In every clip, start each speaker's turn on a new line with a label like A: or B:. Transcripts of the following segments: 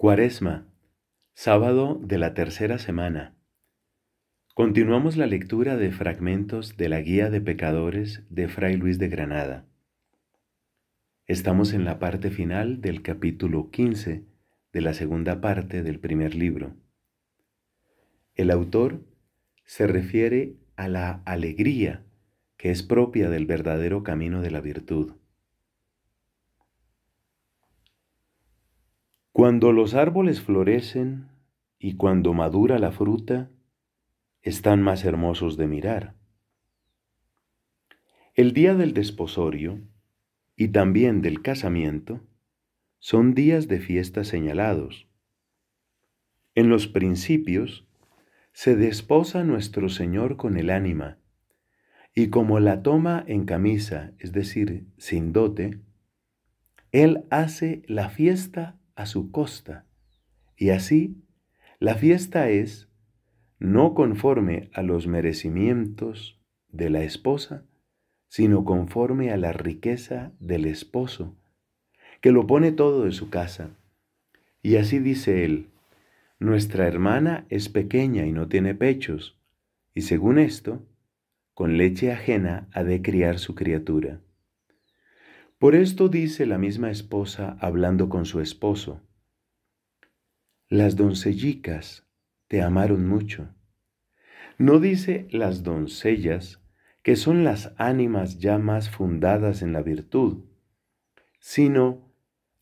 A: Cuaresma, sábado de la tercera semana. Continuamos la lectura de fragmentos de la Guía de Pecadores de Fray Luis de Granada. Estamos en la parte final del capítulo 15 de la segunda parte del primer libro. El autor se refiere a la alegría que es propia del verdadero camino de la virtud. Cuando los árboles florecen y cuando madura la fruta, están más hermosos de mirar. El día del desposorio y también del casamiento son días de fiesta señalados. En los principios se desposa nuestro Señor con el ánima, y como la toma en camisa, es decir, sin dote, Él hace la fiesta a su costa. Y así, la fiesta es, no conforme a los merecimientos de la esposa, sino conforme a la riqueza del esposo, que lo pone todo de su casa. Y así dice él, nuestra hermana es pequeña y no tiene pechos, y según esto, con leche ajena ha de criar su criatura. Por esto dice la misma esposa hablando con su esposo, las doncellicas te amaron mucho. No dice las doncellas, que son las ánimas ya más fundadas en la virtud, sino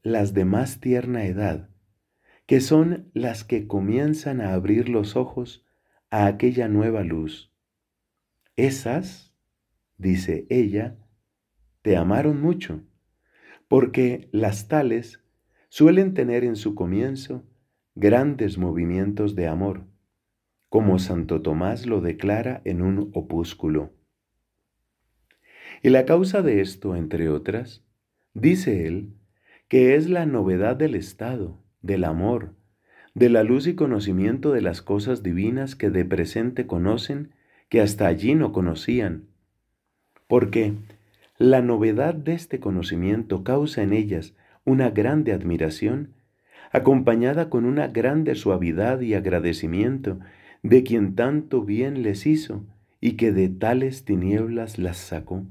A: las de más tierna edad, que son las que comienzan a abrir los ojos a aquella nueva luz. Esas, dice ella, te amaron mucho, porque las tales suelen tener en su comienzo grandes movimientos de amor, como Santo Tomás lo declara en un opúsculo. Y la causa de esto, entre otras, dice él, que es la novedad del estado, del amor, de la luz y conocimiento de las cosas divinas que de presente conocen, que hasta allí no conocían. Porque la novedad de este conocimiento causa en ellas una grande admiración, acompañada con una grande suavidad y agradecimiento de quien tanto bien les hizo y que de tales tinieblas las sacó.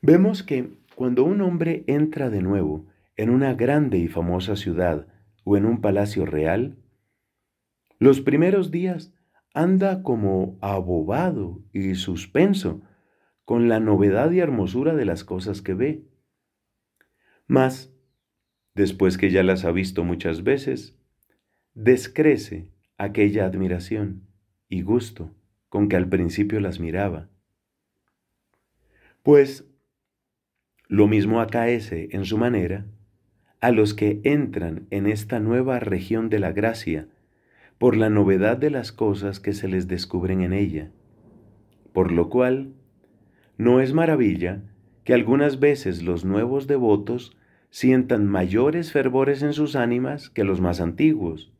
A: Vemos que cuando un hombre entra de nuevo en una grande y famosa ciudad o en un palacio real, los primeros días anda como abobado y suspenso, con la novedad y hermosura de las cosas que ve. Mas, después que ya las ha visto muchas veces, descrece aquella admiración y gusto con que al principio las miraba. Pues lo mismo acaece en su manera a los que entran en esta nueva región de la gracia por la novedad de las cosas que se les descubren en ella, por lo cual no es maravilla que algunas veces los nuevos devotos sientan mayores fervores en sus ánimas que los más antiguos,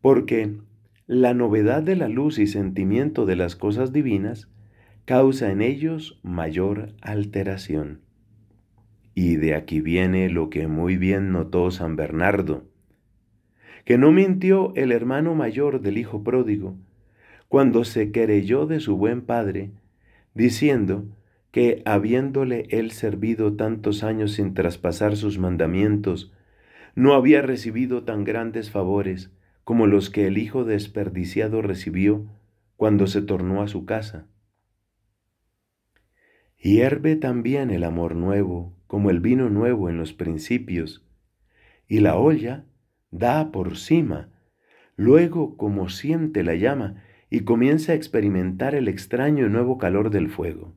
A: porque la novedad de la luz y sentimiento de las cosas divinas causa en ellos mayor alteración. Y de aquí viene lo que muy bien notó San Bernardo, que no mintió el hermano mayor del hijo pródigo, cuando se querelló de su buen padre, diciendo que, habiéndole él servido tantos años sin traspasar sus mandamientos, no había recibido tan grandes favores como los que el hijo desperdiciado recibió cuando se tornó a su casa. Hierve también el amor nuevo, como el vino nuevo en los principios, y la olla da por cima, luego como siente la llama, y comienza a experimentar el extraño y nuevo calor del fuego.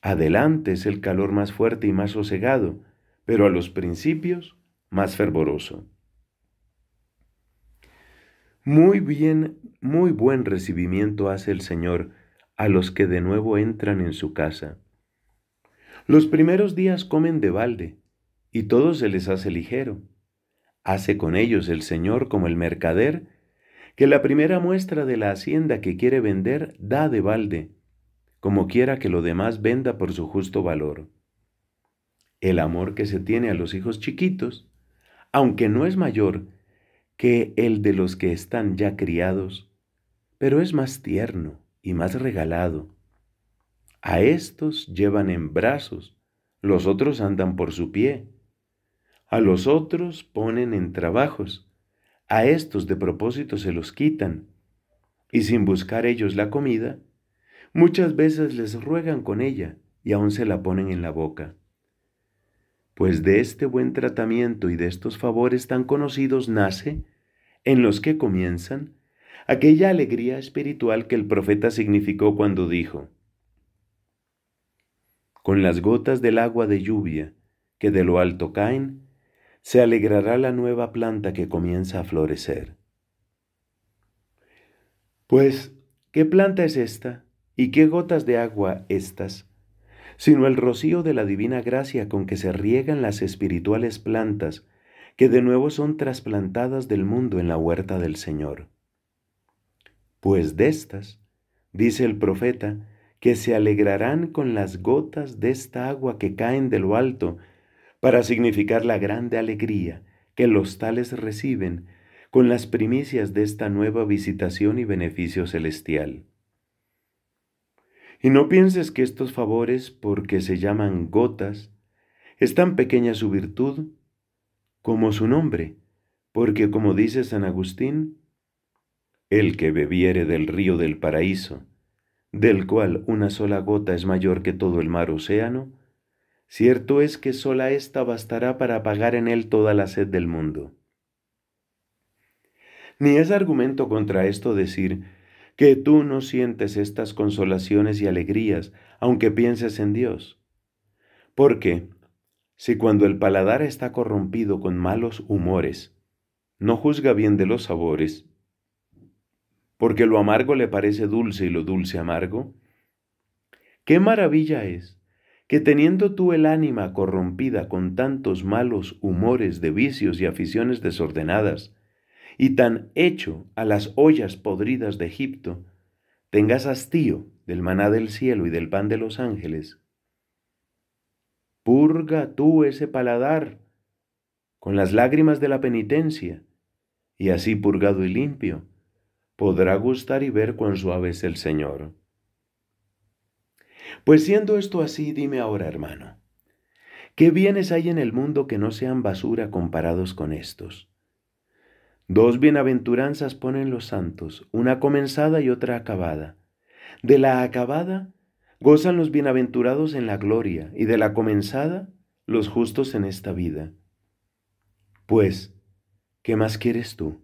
A: Adelante es el calor más fuerte y más sosegado, pero a los principios más fervoroso. Muy bien, muy buen recibimiento hace el Señor a los que de nuevo entran en su casa. Los primeros días comen de balde, y todo se les hace ligero. Hace con ellos el Señor como el mercader que la primera muestra de la hacienda que quiere vender da de balde, como quiera que lo demás venda por su justo valor. El amor que se tiene a los hijos chiquitos, aunque no es mayor que el de los que están ya criados, pero es más tierno y más regalado. A estos llevan en brazos, los otros andan por su pie, a los otros ponen en trabajos, a estos de propósito se los quitan, y sin buscar ellos la comida, muchas veces les ruegan con ella y aún se la ponen en la boca. Pues de este buen tratamiento y de estos favores tan conocidos nace, en los que comienzan, aquella alegría espiritual que el profeta significó cuando dijo, Con las gotas del agua de lluvia que de lo alto caen, se alegrará la nueva planta que comienza a florecer. Pues, ¿qué planta es esta? ¿Y qué gotas de agua estas? Sino el rocío de la divina gracia con que se riegan las espirituales plantas, que de nuevo son trasplantadas del mundo en la huerta del Señor. Pues de estas, dice el profeta, que se alegrarán con las gotas de esta agua que caen de lo alto, para significar la grande alegría que los tales reciben con las primicias de esta nueva visitación y beneficio celestial. Y no pienses que estos favores, porque se llaman gotas, es tan pequeña su virtud como su nombre, porque como dice San Agustín, el que bebiere del río del paraíso, del cual una sola gota es mayor que todo el mar océano, Cierto es que sola ésta bastará para apagar en él toda la sed del mundo. Ni es argumento contra esto decir que tú no sientes estas consolaciones y alegrías, aunque pienses en Dios. Porque, si cuando el paladar está corrompido con malos humores, no juzga bien de los sabores, porque lo amargo le parece dulce y lo dulce amargo, ¿qué maravilla es que teniendo tú el ánima corrompida con tantos malos humores de vicios y aficiones desordenadas, y tan hecho a las ollas podridas de Egipto, tengas hastío del maná del cielo y del pan de los ángeles. Purga tú ese paladar con las lágrimas de la penitencia, y así purgado y limpio, podrá gustar y ver cuán suave es el Señor. Pues siendo esto así, dime ahora, hermano, ¿qué bienes hay en el mundo que no sean basura comparados con estos? Dos bienaventuranzas ponen los santos, una comenzada y otra acabada. De la acabada gozan los bienaventurados en la gloria, y de la comenzada los justos en esta vida. Pues, ¿qué más quieres tú?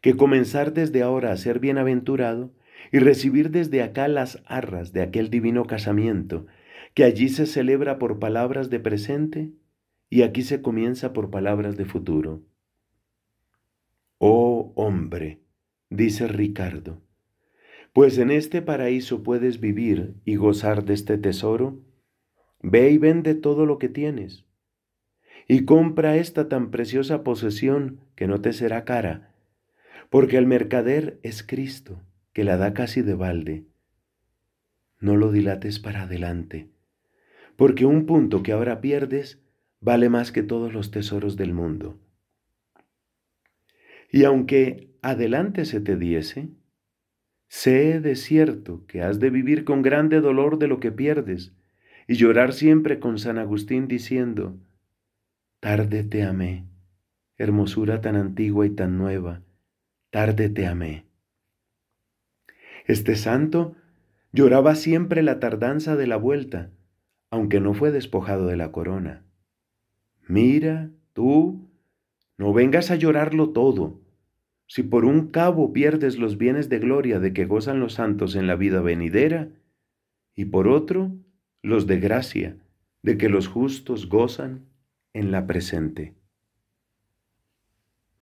A: ¿Que comenzar desde ahora a ser bienaventurado y recibir desde acá las arras de aquel divino casamiento que allí se celebra por palabras de presente y aquí se comienza por palabras de futuro. Oh hombre, dice Ricardo, pues en este paraíso puedes vivir y gozar de este tesoro, ve y vende todo lo que tienes y compra esta tan preciosa posesión que no te será cara, porque el mercader es Cristo que la da casi de balde. No lo dilates para adelante, porque un punto que ahora pierdes vale más que todos los tesoros del mundo. Y aunque adelante se te diese, sé de cierto que has de vivir con grande dolor de lo que pierdes, y llorar siempre con San Agustín diciendo, Tarde te amé, hermosura tan antigua y tan nueva, tarde te amé. Este santo lloraba siempre la tardanza de la vuelta, aunque no fue despojado de la corona. Mira, tú, no vengas a llorarlo todo. Si por un cabo pierdes los bienes de gloria de que gozan los santos en la vida venidera, y por otro, los de gracia, de que los justos gozan en la presente.